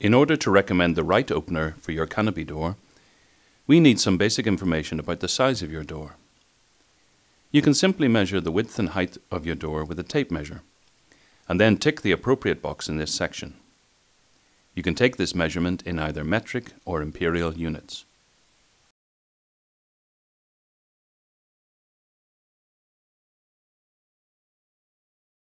In order to recommend the right opener for your canopy door, we need some basic information about the size of your door. You can simply measure the width and height of your door with a tape measure, and then tick the appropriate box in this section. You can take this measurement in either metric or imperial units.